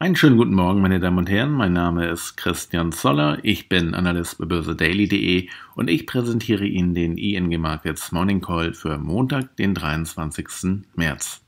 Einen schönen guten Morgen, meine Damen und Herren. Mein Name ist Christian Zoller. Ich bin Analyst bei börsedaily.de und ich präsentiere Ihnen den ING Markets Morning Call für Montag, den 23. März.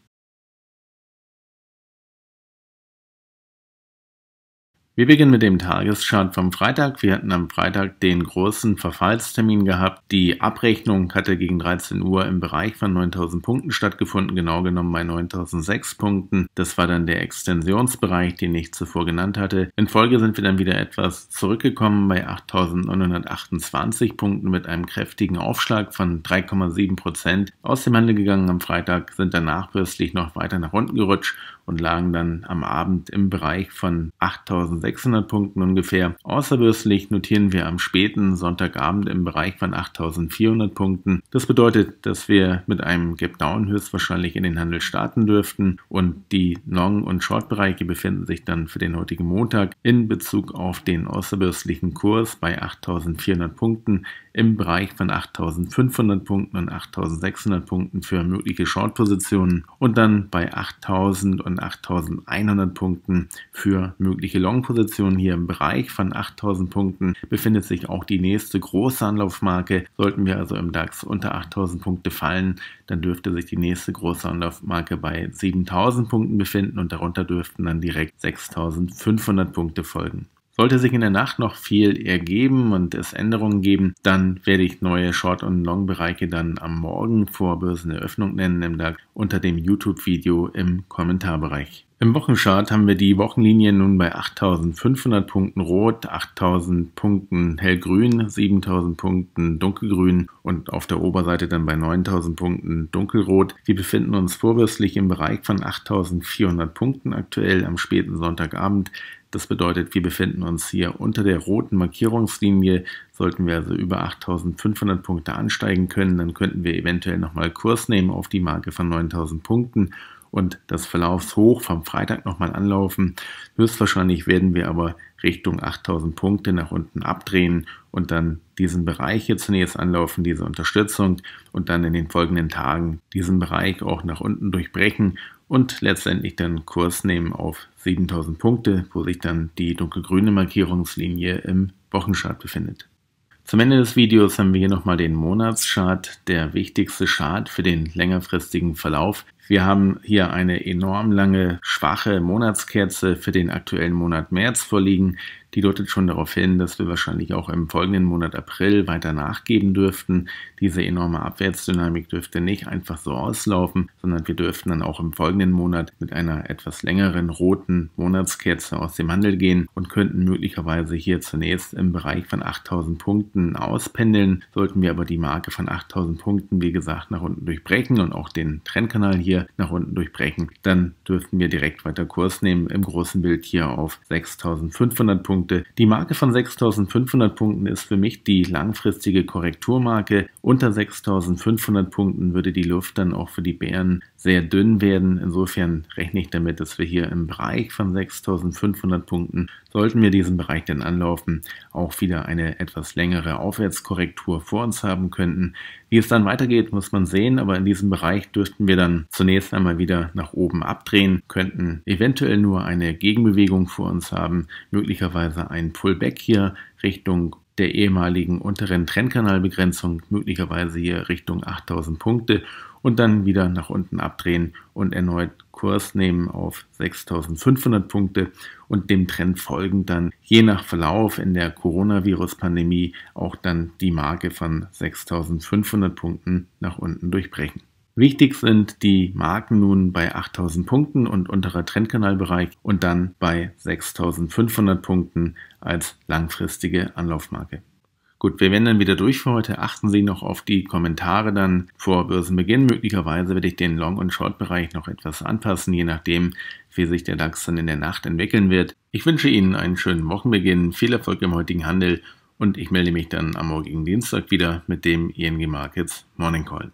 Wir beginnen mit dem Tageschart vom Freitag. Wir hatten am Freitag den großen Verfallstermin gehabt. Die Abrechnung hatte gegen 13 Uhr im Bereich von 9000 Punkten stattgefunden, genau genommen bei 9006 Punkten. Das war dann der Extensionsbereich, den ich zuvor genannt hatte. In Folge sind wir dann wieder etwas zurückgekommen bei 8928 Punkten mit einem kräftigen Aufschlag von 3,7 Prozent. Aus dem Handel gegangen am Freitag sind dann plötzlich noch weiter nach unten gerutscht und lagen dann am Abend im Bereich von 8600 Punkten ungefähr. Außerbürstlich notieren wir am späten Sonntagabend im Bereich von 8400 Punkten. Das bedeutet, dass wir mit einem Gap Down höchstwahrscheinlich in den Handel starten dürften und die Long- und Short-Bereiche befinden sich dann für den heutigen Montag in Bezug auf den außerbürstlichen Kurs bei 8400 Punkten im Bereich von 8500 Punkten und 8600 Punkten für mögliche Short-Positionen und dann bei 8000 und 8100 Punkten für mögliche Long-Positionen. Hier im Bereich von 8000 Punkten befindet sich auch die nächste große Anlaufmarke. Sollten wir also im DAX unter 8000 Punkte fallen, dann dürfte sich die nächste große Anlaufmarke bei 7000 Punkten befinden und darunter dürften dann direkt 6500 Punkte folgen. Sollte sich in der Nacht noch viel ergeben und es Änderungen geben, dann werde ich neue Short- und Long-Bereiche dann am Morgen vor Börseneröffnung nennen im DAX unter dem YouTube-Video im Kommentarbereich. Im Wochenchart haben wir die Wochenlinie nun bei 8500 Punkten rot, 8000 Punkten hellgrün, 7000 Punkten dunkelgrün und auf der Oberseite dann bei 9000 Punkten dunkelrot. Wir befinden uns vorbürstlich im Bereich von 8400 Punkten aktuell am späten Sonntagabend. Das bedeutet, wir befinden uns hier unter der roten Markierungslinie. Sollten wir also über 8500 Punkte ansteigen können, dann könnten wir eventuell nochmal Kurs nehmen auf die Marke von 9000 Punkten und das Verlaufshoch vom Freitag nochmal anlaufen. Höchstwahrscheinlich werden wir aber Richtung 8000 Punkte nach unten abdrehen und dann diesen Bereich hier zunächst anlaufen, diese Unterstützung und dann in den folgenden Tagen diesen Bereich auch nach unten durchbrechen und letztendlich dann Kurs nehmen auf 7000 Punkte, wo sich dann die dunkelgrüne Markierungslinie im Wochenchart befindet. Zum Ende des Videos haben wir hier nochmal den Monatschart, der wichtigste Chart für den längerfristigen Verlauf wir haben hier eine enorm lange, schwache Monatskerze für den aktuellen Monat März vorliegen. Die deutet schon darauf hin, dass wir wahrscheinlich auch im folgenden Monat April weiter nachgeben dürften. Diese enorme Abwärtsdynamik dürfte nicht einfach so auslaufen, sondern wir dürften dann auch im folgenden Monat mit einer etwas längeren roten Monatskerze aus dem Handel gehen und könnten möglicherweise hier zunächst im Bereich von 8000 Punkten auspendeln. Sollten wir aber die Marke von 8000 Punkten, wie gesagt, nach unten durchbrechen und auch den Trendkanal hier nach unten durchbrechen, dann dürften wir direkt weiter Kurs nehmen im großen Bild hier auf 6500 Punkte. Die Marke von 6500 Punkten ist für mich die langfristige Korrekturmarke. Unter 6500 Punkten würde die Luft dann auch für die Bären sehr dünn werden. Insofern rechne ich damit, dass wir hier im Bereich von 6500 Punkten, sollten wir diesen Bereich denn anlaufen, auch wieder eine etwas längere Aufwärtskorrektur vor uns haben könnten. Wie es dann weitergeht, muss man sehen, aber in diesem Bereich dürften wir dann zunächst einmal wieder nach oben abdrehen, könnten eventuell nur eine Gegenbewegung vor uns haben, möglicherweise ein Pullback hier Richtung der ehemaligen unteren Trendkanalbegrenzung, möglicherweise hier Richtung 8000 Punkte und dann wieder nach unten abdrehen und erneut Kurs nehmen auf 6500 Punkte und dem Trend folgen dann je nach Verlauf in der Coronavirus-Pandemie auch dann die Marke von 6500 Punkten nach unten durchbrechen. Wichtig sind die Marken nun bei 8000 Punkten und unterer Trendkanalbereich und dann bei 6500 Punkten als langfristige Anlaufmarke. Gut, wir werden dann wieder durch für heute. Achten Sie noch auf die Kommentare dann vor Börsenbeginn. Möglicherweise werde ich den Long- und Short-Bereich noch etwas anpassen, je nachdem, wie sich der DAX dann in der Nacht entwickeln wird. Ich wünsche Ihnen einen schönen Wochenbeginn, viel Erfolg im heutigen Handel und ich melde mich dann am morgigen Dienstag wieder mit dem ING Markets Morning Call.